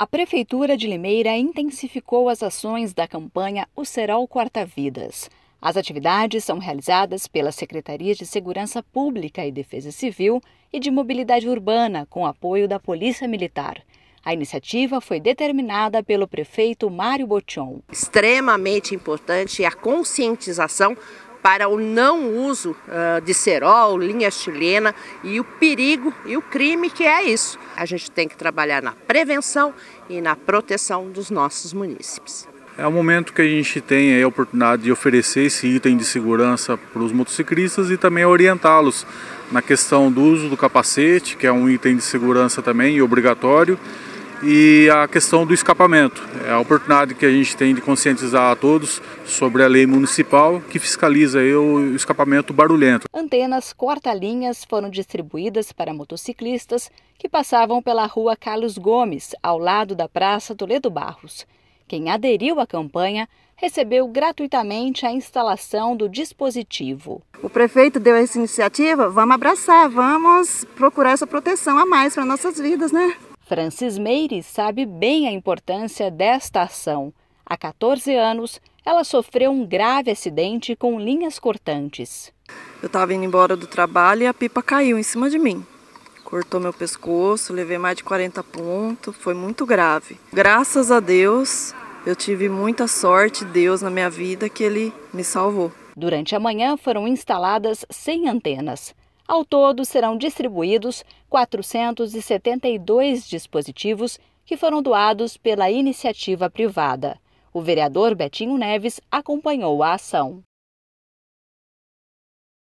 A Prefeitura de Limeira intensificou as ações da campanha O Serol Quarta Vidas. As atividades são realizadas pelas Secretarias de Segurança Pública e Defesa Civil e de Mobilidade Urbana, com apoio da Polícia Militar. A iniciativa foi determinada pelo prefeito Mário Botion. Extremamente importante a conscientização para o não uso uh, de cerol, linha chilena e o perigo e o crime que é isso. A gente tem que trabalhar na prevenção e na proteção dos nossos munícipes. É o momento que a gente tem a oportunidade de oferecer esse item de segurança para os motociclistas e também orientá-los na questão do uso do capacete, que é um item de segurança também e obrigatório e a questão do escapamento. É a oportunidade que a gente tem de conscientizar a todos sobre a lei municipal que fiscaliza o escapamento barulhento. Antenas corta-linhas foram distribuídas para motociclistas que passavam pela rua Carlos Gomes, ao lado da Praça Toledo Barros. Quem aderiu à campanha recebeu gratuitamente a instalação do dispositivo. O prefeito deu essa iniciativa, vamos abraçar, vamos procurar essa proteção a mais para nossas vidas, né? Francis Meire sabe bem a importância desta ação. Há 14 anos, ela sofreu um grave acidente com linhas cortantes. Eu estava indo embora do trabalho e a pipa caiu em cima de mim. Cortou meu pescoço, levei mais de 40 pontos, foi muito grave. Graças a Deus, eu tive muita sorte, Deus na minha vida, que Ele me salvou. Durante a manhã foram instaladas 100 antenas. Ao todo, serão distribuídos 472 dispositivos que foram doados pela iniciativa privada. O vereador Betinho Neves acompanhou a ação.